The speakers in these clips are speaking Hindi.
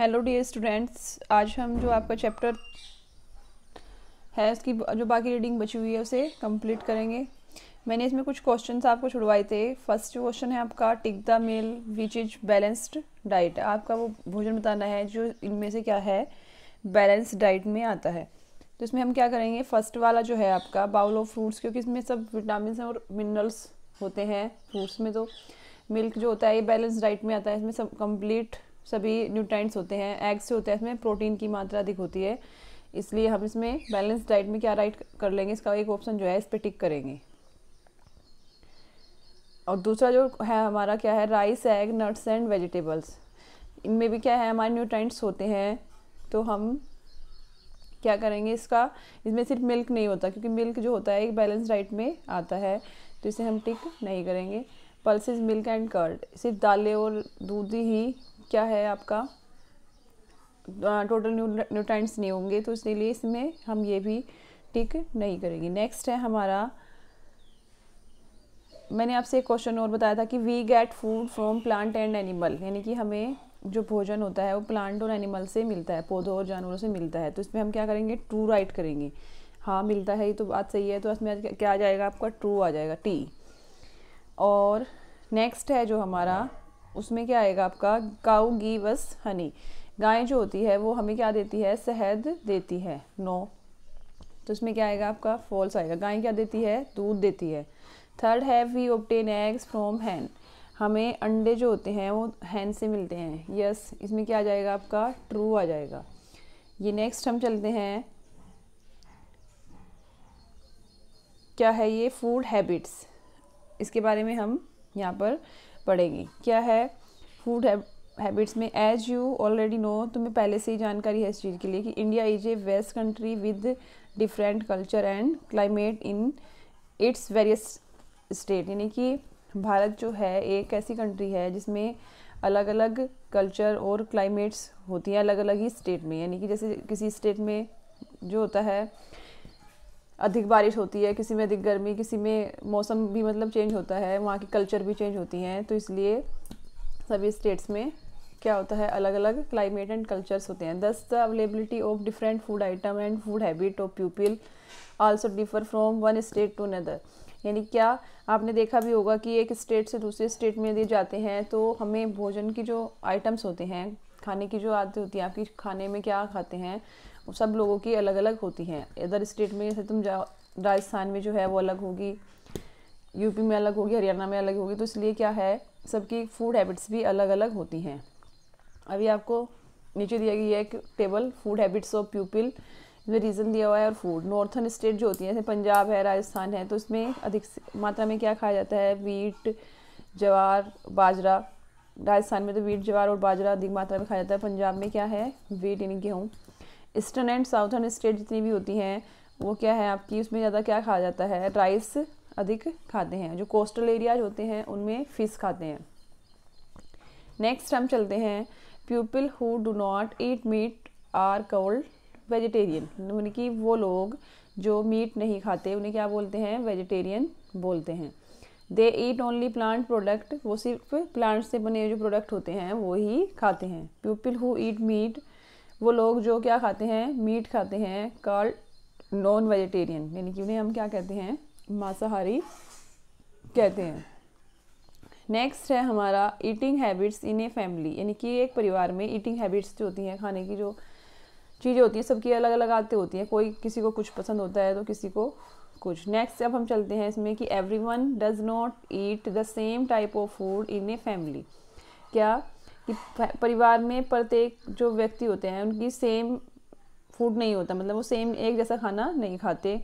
हेलो डियर स्टूडेंट्स आज हम जो आपका चैप्टर है उसकी जो बाकी रीडिंग बची हुई है उसे कंप्लीट करेंगे मैंने इसमें कुछ क्वेश्चंस आपको छुड़वाए थे फर्स्ट क्वेश्चन है आपका tick the meal which is balanced diet आपका वो भोजन बताना है जो इनमें से क्या है बैलेंस डाइट में आता है तो इसमें हम क्या करेंगे फर्स्ट वाला जो है आपका बाउल ऑफ फ्रूट्स क्योंकि इसमें सब विटामिन और मिनरल्स होते हैं फ्रूट्स में तो मिल्क जो होता है ये बैलेंस डाइट में आता है इसमें सब कंप्लीट सभी न्यूट्रेंट्स होते हैं एग्स से होते हैं इसमें प्रोटीन की मात्रा अधिक होती है इसलिए हम इसमें बैलेंस डाइट में क्या राइट कर लेंगे इसका एक ऑप्शन जो है इस पर टिक करेंगे और दूसरा जो है हमारा क्या है rice egg nuts and vegetables इनमें भी क्या है हमारे न्यूट्रेंट्स होते हैं तो हम क्या करेंगे इसका इसमें सिर्फ मिल्क नहीं होता क्योंकि मिल्क जो होता है एक बैलेंस डाइट में आता है तो इसे हम टिक नहीं करेंगे पल्सेस मिल्क एंड कर्ड सिर्फ दालें और दूध ही क्या है आपका टोटल न्यूट्रेंट्स नहीं होंगे तो इसलिए इसमें हम ये भी टिक नहीं करेंगे नेक्स्ट है हमारा मैंने आपसे एक क्वेश्चन और बताया था कि we get food from plant and animal यानी कि हमें जो भोजन होता है वो प्लांट और एनिमल से मिलता है पौधों और जानवरों से मिलता है तो इसमें हम क्या करेंगे ट्रू राइट करेंगे हाँ मिलता है ये तो बात सही है तो इसमें क्या आ जाएगा आपका ट्रू आ जाएगा टी और नेक्स्ट है जो हमारा उसमें क्या आएगा आपका काउ गिव अस हनी गाय जो होती है वो हमें क्या देती है शहद देती है नो तो इसमें क्या आएगा आपका फॉल्स आएगा गाय क्या देती है दूध देती है थर्ड है we obtain eggs from hen हमें अंडे जो होते हैं वो हैन से मिलते हैं यस yes, इसमें क्या आ जाएगा आपका ट्रू आ जाएगा ये नेक्स्ट हम चलते हैं क्या है ये फूड हैबिट्स इसके बारे में हम यहाँ पर पड़ेगी क्या है फूड हैबिट्स में एज यू ऑलरेडी नो तुम्हें पहले से ही जानकारी है इस चीज़ के लिए कि India is a vast country with different culture and climate in its various state यानी कि भारत जो है एक ऐसी कंट्री है जिसमें अलग अलग कल्चर और क्लाइमेट्स होती हैं अलग अलग ही स्टेट में यानी कि जैसे किसी स्टेट में जो होता है अधिक बारिश होती है किसी में अधिक गर्मी किसी में मौसम भी मतलब चेंज होता है वहाँ की कल्चर भी चेंज होती हैं तो इसलिए सभी स्टेट्स में क्या होता है अलग अलग क्लाइमेट एंड कल्चर्स होते हैं thus the availability of different food item and food habit of people also differ from one state to another यानी क्या आपने देखा भी होगा कि एक स्टेट से दूसरे स्टेट में यदि जाते हैं तो हमें भोजन की जो आइटम्स होते हैं खाने की जो आदत होती है आपकी खाने में क्या खाते हैं सब लोगों की अलग अलग होती हैं इधर स्टेट में जैसे तुम जाओ राजस्थान में जो है वो अलग होगी यूपी में अलग होगी हरियाणा में अलग होगी तो इसलिए क्या है सबकी फूड हैबिट्स भी अलग अलग होती हैं अभी आपको नीचे दिया गया है कि table food habits of people इसमें रीज़न दिया हुआ है और फूड नॉर्थन स्टेट जो होती है जैसे पंजाब है राजस्थान है तो इसमें अधिक मात्रा में क्या खाया जाता है वीट जवार बाजरा राजस्थान में तो वीट जवार और बाजरा अधिक मात्रा में खाया जाता है पंजाब में क्या है वीट यानी गेहूँ ईस्टर्न एंड साउथर्न स्टेट जितनी भी होती हैं वो क्या है आपकी उसमें ज़्यादा क्या खाया जाता है राइस अधिक खाते हैं जो कोस्टल एरियाज होते हैं उनमें फ़िश खाते हैं नेक्स्ट हम चलते हैं people who do not eat meat are called vegetarian यानी कि वो लोग जो मीट नहीं खाते उन्हें क्या बोलते हैं वेजिटेरियन बोलते हैं they eat only plant product वो सिर्फ प्लांट से बने जो प्रोडक्ट होते हैं वो ही खाते हैं पीपल हु ईट मीट वो लोग जो क्या खाते हैं मीट खाते हैं कॉल्ड नॉन वेजिटेरियन यानी कि उन्हें हम क्या कहते हैं मांसाहारी कहते हैं नेक्स्ट है हमारा eating habits in a family यानी कि एक परिवार में ईटिंग हैबिट्स जो होती हैं खाने की जो चीज़ें होती हैं सबकी अलग अलग आते होती हैं कोई किसी को कुछ पसंद होता है तो किसी को कुछ नेक्स्ट अब हम चलते हैं इसमें कि everyone does not eat the same type of food in a family क्या कि परिवार में प्रत्येक जो व्यक्ति होते हैं उनकी सेम फूड नहीं होता मतलब वो सेम एक जैसा खाना नहीं खाते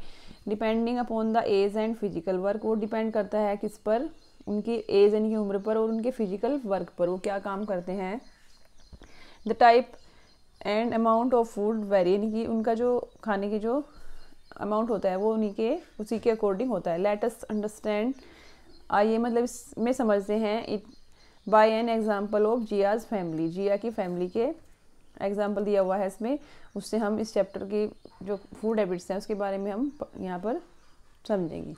depending upon the age and physical work वो डिपेंड करता है किस पर उनकी एज एंड की उम्र पर और उनके फिजिकल वर्क पर वो क्या काम करते हैं the type and amount of food vary यानी कि उनका जो खाने की जो अमाउंट होता है वो उन्हीं के उसी के अकॉर्डिंग होता है लेटेस्ट अंडरस्टैंड आइए मतलब इसमें समझते हैं it by an example of Zia's family Zia की फैमिली के एग्जाम्पल दिया हुआ है इसमें उससे हम इस चैप्टर की जो फूड हैबिट्स हैं उसके बारे में हम यहाँ पर समझेंगे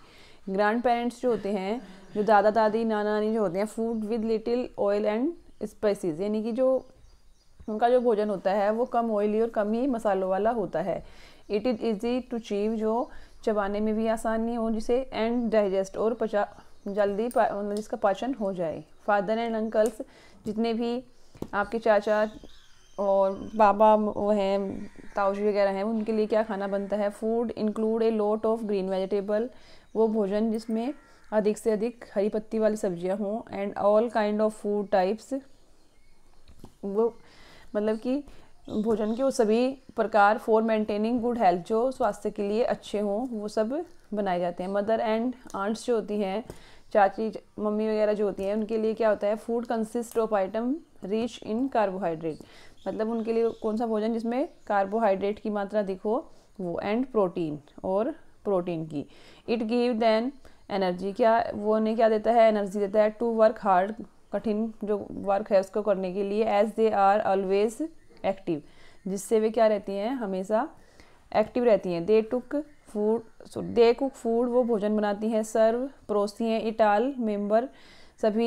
ग्रैंड पेरेंट्स जो होते हैं जो दादा दादी नाना नानी जो होते हैं food with little oil and spices यानी कि जो उनका जो भोजन होता है वो कम ऑयली और कम ही मसालों वाला होता है it is easy to chew जो चबाने में भी आसानी हो जिसे एंड डाइजेस्ट और पचा जल्दी पा, मतलब जिसका पाचन हो जाए फादर एंड अंकल्स जितने भी आपके चाचा और बाबा वो हैं ताऊजी वगैरह हैं उनके लिए क्या खाना बनता है food include a lot of green vegetable वो भोजन जिसमें अधिक से अधिक हरी पत्ती वाली सब्जियां हों and all kind of food types वो मतलब कि भोजन के वो सभी प्रकार फॉर मेंटेनिंग गुड हेल्थ जो स्वास्थ्य के लिए अच्छे हों वो सब बनाए जाते हैं मदर एंड आंट्स जो होती हैं चाची मम्मी वगैरह जो होती हैं उनके लिए क्या होता है food consist of item rich in carbohydrate मतलब उनके लिए कौन सा भोजन जिसमें कार्बोहाइड्रेट की मात्रा दिखो वो एंड प्रोटीन और प्रोटीन की इट गिव देन एनर्जी क्या वो उन्हें क्या देता है एनर्जी देता है टू वर्क हार्ड कठिन जो वर्क है उसको करने के लिए as they are always active जिससे वे क्या रहती हैं हमेशा एक्टिव रहती हैं they took food so they cook food वो भोजन बनाती हैं सर्व परोसती हैं इट आल मेम्बर सभी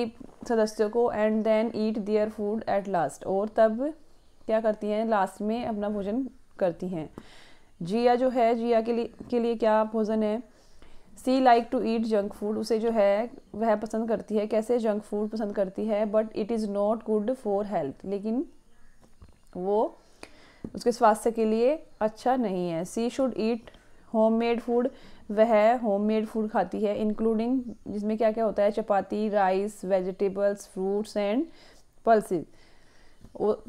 सदस्यों को and then eat their food at last और तब क्या करती हैं लास्ट में अपना भोजन करती हैं जिया जो है जिया के लिए के लिए क्या भोजन है she like to eat junk food उसे जो है वह पसंद करती है कैसे जंक फूड पसंद करती है but it is not good for health लेकिन वो उसके स्वास्थ्य के लिए अच्छा नहीं है she should eat homemade food वह होममेड फूड खाती है इंक्लूडिंग जिसमें क्या क्या होता है chapati rice vegetables fruits and pulses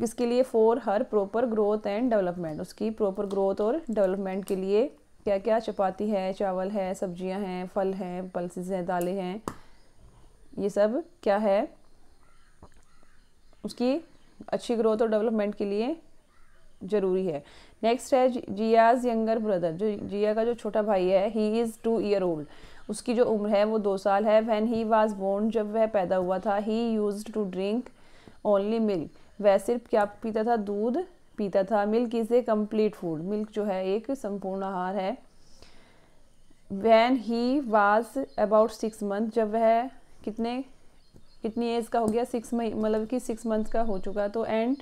इसके लिए for her proper growth and development उसकी प्रॉपर ग्रोथ और डेवलपमेंट के लिए क्या क्या चपाती है चावल है सब्जियां हैं फल हैं पल्सेस हैं दालें हैं ये सब क्या है उसकी अच्छी ग्रोथ और डेवलपमेंट के लिए ज़रूरी है नेक्स्ट है जियाज यंगर ब्रदर जो जिया का जो छोटा भाई है he is two year old उसकी जो उम्र है वो दो साल है वैन ही वाज बोर्न जब वह पैदा हुआ था he use to drink only milk वह सिर्फ क्या पीता था दूध पीता था milk is a complete food milk जो है एक संपूर्ण आहार है when he was about six month जब वह कितने कितनी एज का हो गया सिक्स मई मतलब कि सिक्स मंथ का हो चुका तो एंड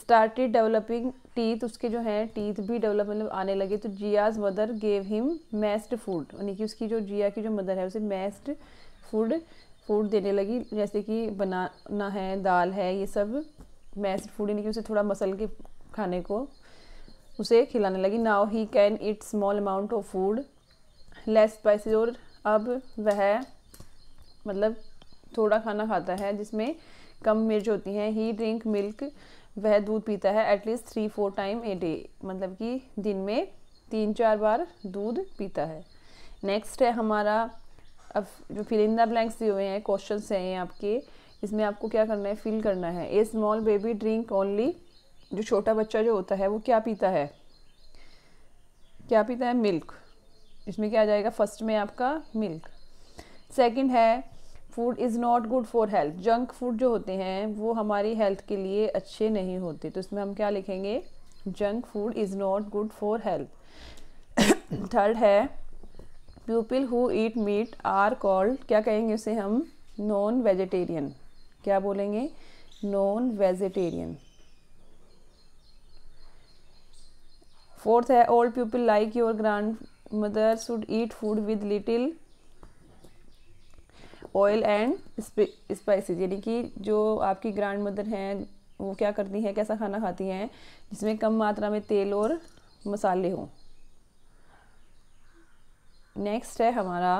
स्टार्टेड डेवलपिंग टीथ उसके जो हैं टीथ भी डेवलप मतलब आने लगे तो Zia's mother gave him mashed food यानी कि उसकी जो जिया की जो मदर है उसे मेस्ड फूड फूड देने लगी जैसे कि बनाना है दाल है ये सब मेस्ड फूड यानी कि उसे थोड़ा मसल के खाने को उसे खिलाने लगी now he can eat small amount of food less spicy और अब वह मतलब थोड़ा खाना खाता है जिसमें कम मिर्च होती हैं ही ड्रिंक मिल्क वह दूध पीता है at least three four time a day मतलब कि दिन में तीन चार बार दूध पीता है नेक्स्ट है हमारा अब जो फिलिंदा ब्लैंक्स दिए हुए हैं क्वेश्चन हैं आपके इसमें आपको क्या करना है फिल करना है a small baby drink only जो छोटा बच्चा जो होता है वो क्या पीता है क्या पीता है मिल्क इसमें क्या आ जाएगा फर्स्ट में आपका मिल्क सेकंड है food is not good for health junk food जो होते हैं वो हमारी हेल्थ के लिए अच्छे नहीं होते तो इसमें हम क्या लिखेंगे junk food is not good for health third है people who eat meat are called क्या कहेंगे उसे हम नॉन वेजिटेरियन क्या बोलेंगे नॉन वेजिटेरियन फोर्थ है old people like your grandmother should eat food with little oil and spices यानी कि जो आपकी ग्रैंड मदर हैं वो क्या करती हैं कैसा खाना खाती हैं जिसमें कम मात्रा में तेल और मसाले हों नेक्स्ट है हमारा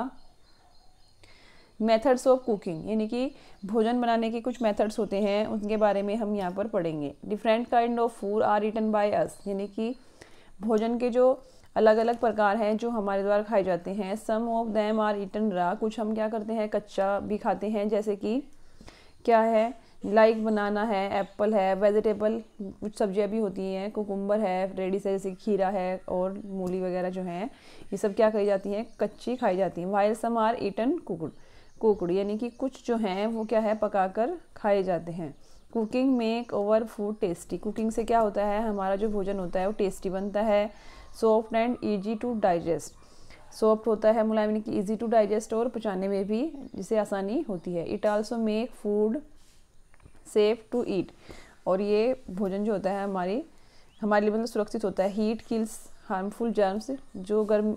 मेथड्स ऑफ कुकिंग यानी कि भोजन बनाने के कुछ मेथड्स होते हैं उनके बारे में हम यहाँ पर पढ़ेंगे different kind of food are written by us यानी कि भोजन के जो अलग अलग प्रकार हैं जो हमारे द्वारा खाए जाते हैं some of them are eaten raw कुछ हम क्या करते हैं कच्चा भी खाते हैं जैसे कि क्या है लाइक like बनाना है एप्पल है वेजिटेबल कुछ सब्जियां भी होती हैं कोकुम्बर है रेडिस है जैसे खीरा है और मूली वगैरह जो हैं ये सब क्या खाई जाती हैं कच्ची खाई जाती हैं वायर सम आर ईटन कुकड़ कुकुड़ यानी कि कुछ जो हैं वो क्या है पकाकर खाए जाते हैं cooking make over food tasty cooking से क्या होता है हमारा जो भोजन होता है वो टेस्टी बनता है soft and easy to digest soft होता है मुलायम यानी कि ईजी टू डाइजेस्ट और पचाने में भी जिसे आसानी होती है it also make food safe to eat और ये भोजन जो होता है हमारी हमारे लिए मतलब सुरक्षित होता है हीट किल्स हार्मफुल जर्म्स जो गर्म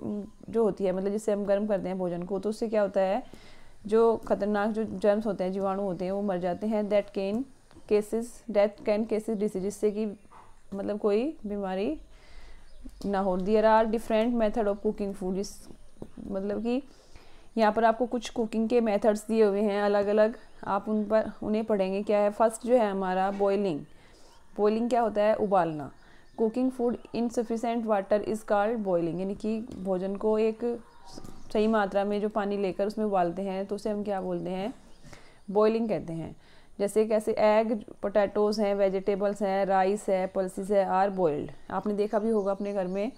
जो होती है मतलब जिससे हम गर्म करते हैं भोजन को तो उससे क्या होता है जो खतरनाक जो जर्म्स होते हैं जीवाणु होते हैं वो मर जाते हैं that can causes death can causes disease जिससे कि मतलब कोई बीमारी ना हो there are different method of cooking food इस मतलब कि यहाँ पर आपको कुछ कुकिंग के मेथड्स दिए हुए हैं अलग अलग आप उन पर उन्हें पढ़ेंगे क्या है फर्स्ट जो है हमारा बॉइलिंग बॉइलिंग क्या होता है उबालना cooking food in sufficient water is called boiling यानी कि भोजन को एक सही मात्रा में जो पानी लेकर उसमें उबालते हैं तो उसे हम क्या बोलते हैं बॉइलिंग कहते हैं जैसे कैसे एग पोटैटोज़ हैं वेजिटेबल्स हैं राइस है पल्सिस है आर बॉइल्ड आपने देखा भी होगा अपने घर में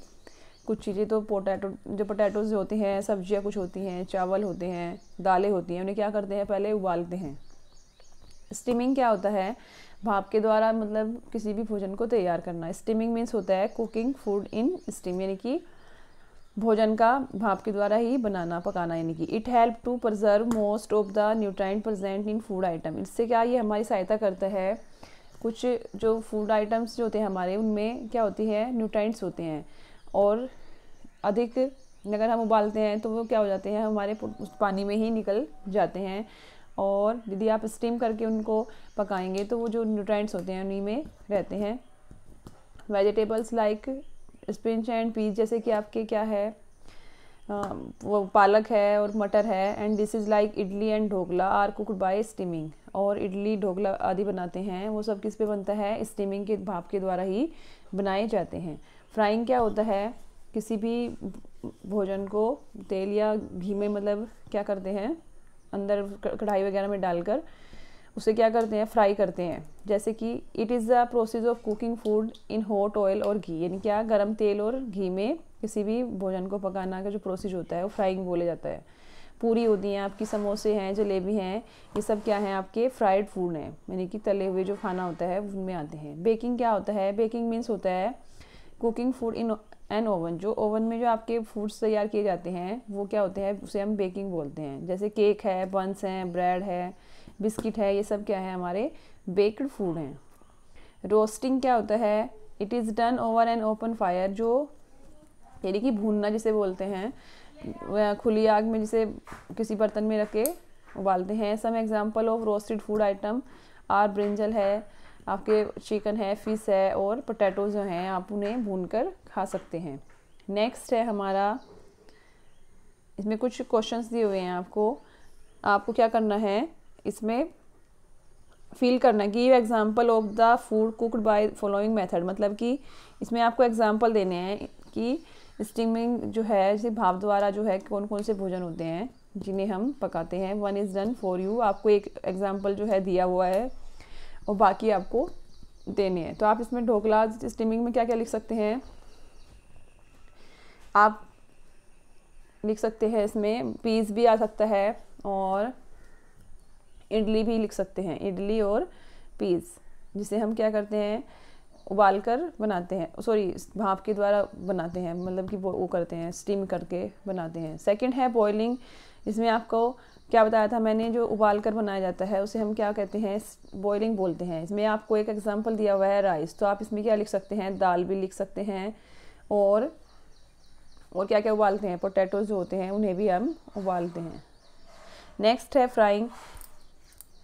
कुछ चीज़ें तो पोटैटो जो पोटैटोज़ होते हैं सब्जियाँ कुछ होती हैं चावल होते हैं दालें होती हैं उन्हें क्या करते हैं पहले उबालते हैं स्टीमिंग क्या होता है भाप के द्वारा मतलब किसी भी भोजन को तैयार करना स्टीमिंग मीन्स होता है कुकिंग फूड इन स्टीम यानी कि भोजन का भाप के द्वारा ही बनाना पकाना यानी कि it help to preserve most of the nutrient present in food item इससे क्या ये हमारी सहायता करता है कुछ जो फूड आइटम्स जो होते हैं हमारे उनमें क्या होती है न्यूट्राइंट्स होते हैं और अधिक अगर हम उबालते हैं तो वो क्या हो जाते हैं हमारे उस पानी में ही निकल जाते हैं और यदि आप स्टीम करके उनको पकाएंगे तो वो जो न्यूट्रेंट्स होते हैं उन्हीं में रहते हैं vegetables like spinach and peas जैसे कि आपके क्या है वो पालक है और मटर है and this is like idli and dhokla are cooked by steaming और इडली ढोकला आदि बनाते हैं वो सब किस पे बनता है स्टीमिंग के भाप के द्वारा ही बनाए जाते हैं फ्राइंग क्या होता है किसी भी भोजन को तेल या घी में मतलब क्या करते हैं अंदर कढ़ाई वगैरह में डालकर उसे क्या करते हैं फ्राई करते हैं जैसे कि it is the process of cooking food in hot oil और घी यानी क्या गर्म तेल और घी में किसी भी भोजन को पकाना का जो प्रोसेस होता है वो फ्राइंग बोले जाता है पूरी होती हैं आपकी समोसे हैं जलेबी हैं ये सब क्या हैं आपके फ्राइड फूड हैं यानी कि तले हुए जो खाना होता है उनमें आते हैं बेकिंग क्या होता है बेकिंग मीन्स होता है cooking food in an oven जो ओवन में जो आपके फूड्स तैयार किए जाते हैं वो क्या होते हैं उसे हम बेकिंग बोलते हैं जैसे केक है बंस हैं ब्रेड है बिस्किट है ये सब क्या है हमारे बेक्ड फूड हैं रोस्टिंग क्या होता है it is done over an open fire जो यानी कि भूनना जिसे बोलते हैं खुली आग में जिसे किसी बर्तन में रख के उबालते हैं some example of roasted food item are brinjal है आपके चिकन है फिश है और पोटैटो जो हैं आप उन्हें भून कर खा सकते हैं नेक्स्ट है हमारा इसमें कुछ क्वेश्चंस दिए हुए हैं आपको आपको क्या करना है इसमें फील करना give example of the food cooked by following method मतलब कि इसमें आपको एग्जाम्पल देने हैं कि स्टीमिंग जो है जैसे भाव द्वारा जो है कौन कौन से भोजन होते हैं जिन्हें हम पकाते हैं one is done for you आपको एक एग्जाम्पल जो है दिया हुआ है और बाकी आपको देने हैं तो आप इसमें ढोकला स्टीमिंग में क्या क्या लिख सकते हैं आप लिख सकते हैं इसमें पीस भी आ सकता है और इडली भी लिख सकते हैं इडली और पीज़ जिसे हम क्या करते हैं उबाल कर बनाते हैं सॉरी भाप के द्वारा बनाते हैं मतलब कि वो वो करते हैं स्टीम करके बनाते हैं सेकंड है बॉइलिंग इसमें आपको क्या बताया था मैंने जो उबाल कर बनाया जाता है उसे हम क्या कहते हैं बॉइलिंग बोलते हैं इसमें आपको एक एग्जांपल दिया हुआ है राइस तो आप इसमें क्या लिख सकते हैं दाल भी लिख सकते हैं और और क्या क्या उबालते हैं पोटैटोज जो होते हैं उन्हें भी हम उबालते हैं नेक्स्ट है फ्राइंग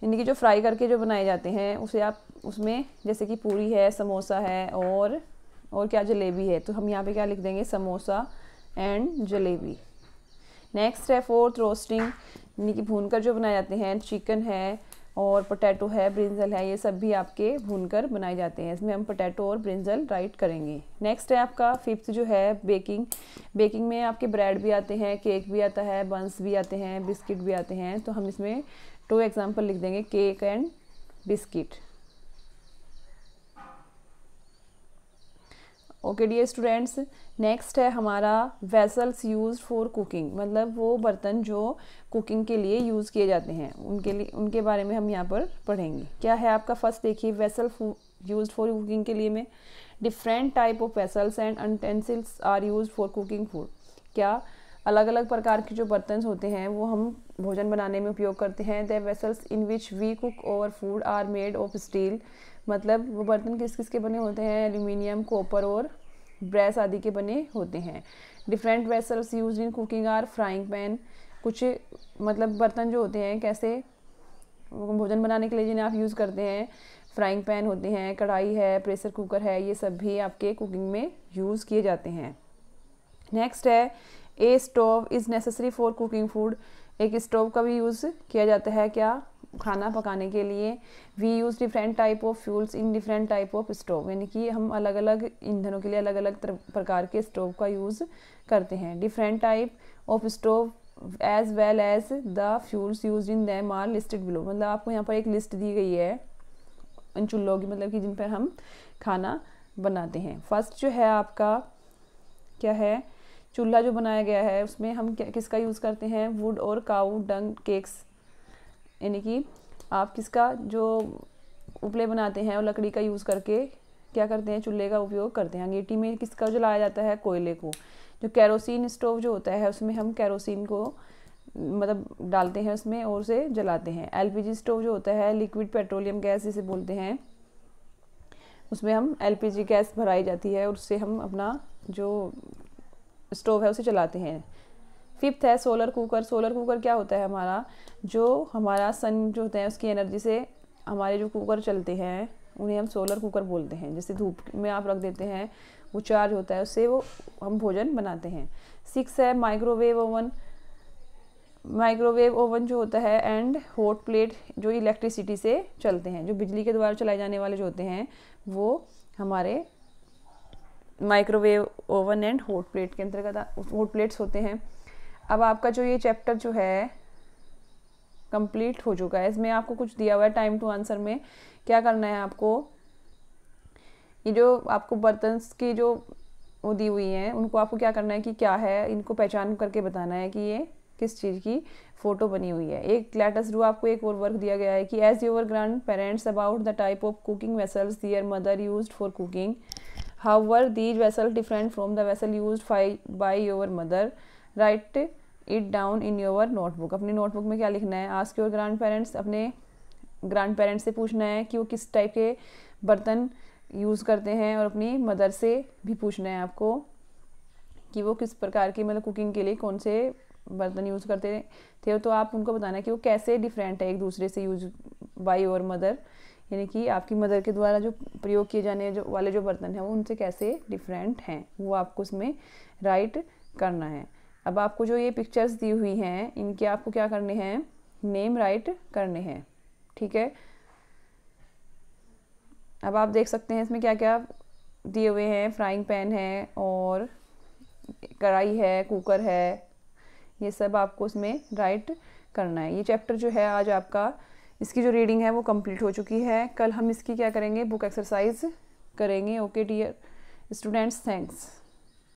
यानी कि जो फ्राई करके जो बनाए जाते हैं उसे आप उसमें जैसे कि पूरी है समोसा है और और क्या जलेबी है तो हम यहाँ पे क्या लिख देंगे समोसा एंड जलेबी नेक्स्ट है फोर्थ रोस्टिंग यानी कि भून कर जो बनाए जाते हैं चिकन है और पोटैटो है ब्रिंजल है ये सब भी आपके भून कर बनाए जाते हैं इसमें हम पोटैटो और ब्रिंजल राइट करेंगे नेक्स्ट है आपका फिफ्थ जो है बेकिंग बेकिंग में आपके ब्रेड भी आते हैं केक भी आता है बंस भी आते हैं बिस्किट भी आते हैं तो हम इसमें टू एग्जाम्पल लिख देंगे cake and biscuit okay dear students next है हमारा वेसल्स यूज फॉर कुकिंग मतलब वो बर्तन जो कुकिंग के लिए यूज़ किए जाते हैं उनके लिए उनके बारे में हम यहाँ पर पढ़ेंगे क्या है आपका फर्स्ट देखिए वेसल यूज फॉर कुकिंग के लिए में different type of vessels and utensils are use for cooking food क्या अलग अलग प्रकार के जो बर्तन होते हैं वो हम भोजन बनाने में उपयोग करते हैं the vessels in which we cook over food are made of steel मतलब वो बर्तन किस किस के बने होते हैं एल्यूमिनियम कॉपर और ब्रेस आदि के बने होते हैं different vessels use in cooking are frying pan कुछ मतलब बर्तन जो होते हैं कैसे भोजन बनाने के लिए जिन्हें आप यूज़ करते हैं फ्राइंग पैन होते हैं कढ़ाई है प्रेशर कुकर है ये सब भी आपके कुकिंग में यूज़ किए जाते हैं नेक्स्ट है a stove is necessary for cooking food एक स्टोव का भी यूज़ किया जाता है क्या खाना पकाने के लिए we use different type of fuels in different type of stove यानी कि हम अलग अलग ईंधनों के लिए अलग अलग प्रकार के स्टोव का यूज़ करते हैं different type of stove as well as the fuels use in them are listed below मतलब आपको यहाँ पर एक लिस्ट दी गई है उन चूल्हों की मतलब कि जिन पर हम खाना बनाते हैं फर्स्ट जो है आपका क्या है चूल्हा जो बनाया गया है उसमें हम किसका यूज़ करते हैं वुड और काऊ डंग केक्स यानी कि आप किसका जो उपले बनाते हैं और लकड़ी का यूज़ करके क्या करते हैं चूल्हे का उपयोग करते हैं अंगीठी में किसका जलाया जाता है कोयले को जो कैरोसिन स्टोव जो होता है उसमें हम कैरोसिन को मतलब डालते हैं उसमें और उसे जलाते हैं एलपीजी स्टोव जो होता है लिक्विड पेट्रोलियम गैस जिसे बोलते हैं उसमें हम एलपीजी गैस भराई जाती है और उससे हम अपना जो स्टोव है उसे चलाते हैं फिफ्थ है सोलर कुकर सोलर कुकर क्या होता है हमारा जो हमारा सन जो होता है उसकी एनर्जी से हमारे जो कुकर चलते हैं उन्हें हम सोलर कुकर बोलते हैं जैसे धूप में आप रख देते हैं वो चार्ज होता है उससे वो हम भोजन बनाते हैं सिक्स है माइक्रोवेव ओवन माइक्रोवेव ओवन जो होता है एंड हॉट प्लेट जो इलेक्ट्रिसिटी से चलते हैं जो बिजली के द्वारा चलाए जाने वाले जो होते हैं वो हमारे microwave oven and hot plate के अंतर्गत होट प्लेट्स होते हैं अब आपका जो ये चैप्टर जो है कंप्लीट हो चुका है इसमें आपको कुछ दिया हुआ है टाइम टू आंसर में क्या करना है आपको ये जो आपको बर्तन की जो वो दी हुई हैं उनको आपको क्या करना है कि क्या है इनको पहचान करके बताना है कि ये किस चीज़ की फ़ोटो बनी हुई है एक लेटस रू आपको एक और वर्क दिया गया है कि ask your grandparents about the type of cooking vessels their mother use for cooking how were these vessels different from the vessel use by your mother write it down in your notebook अपनी नोटबुक में क्या लिखना है आस्क योर ग्रैंड पेरेंट्स अपने ग्रैंड पेरेंट्स से पूछना है कि वो किस टाइप के बर्तन यूज़ करते हैं और अपनी मदर से भी पूछना है आपको कि वो किस प्रकार के मतलब कुकिंग के लिए कौन से बर्तन यूज़ करते थे तो आप उनको बताना है कि वो कैसे डिफरेंट है एक दूसरे से यूज बाई योर मदर यानी कि आपकी मदर के द्वारा जो प्रयोग किए जाने जो वाले जो बर्तन हैं वो उनसे कैसे डिफरेंट हैं वो आपको उसमें राइट करना है अब आपको जो ये पिक्चर्स दी हुई हैं इनके आपको क्या करने हैं नेम राइट करने हैं ठीक है अब आप देख सकते हैं इसमें क्या क्या दिए हुए हैं फ्राइंग पैन है और कढ़ाई है कुकर है ये सब आपको उसमें राइट करना है ये चैप्टर जो है आज आपका इसकी जो रीडिंग है वो कंप्लीट हो चुकी है कल हम इसकी क्या करेंगे बुक एक्सरसाइज करेंगे ओके डियर स्टूडेंट्स थैंक्स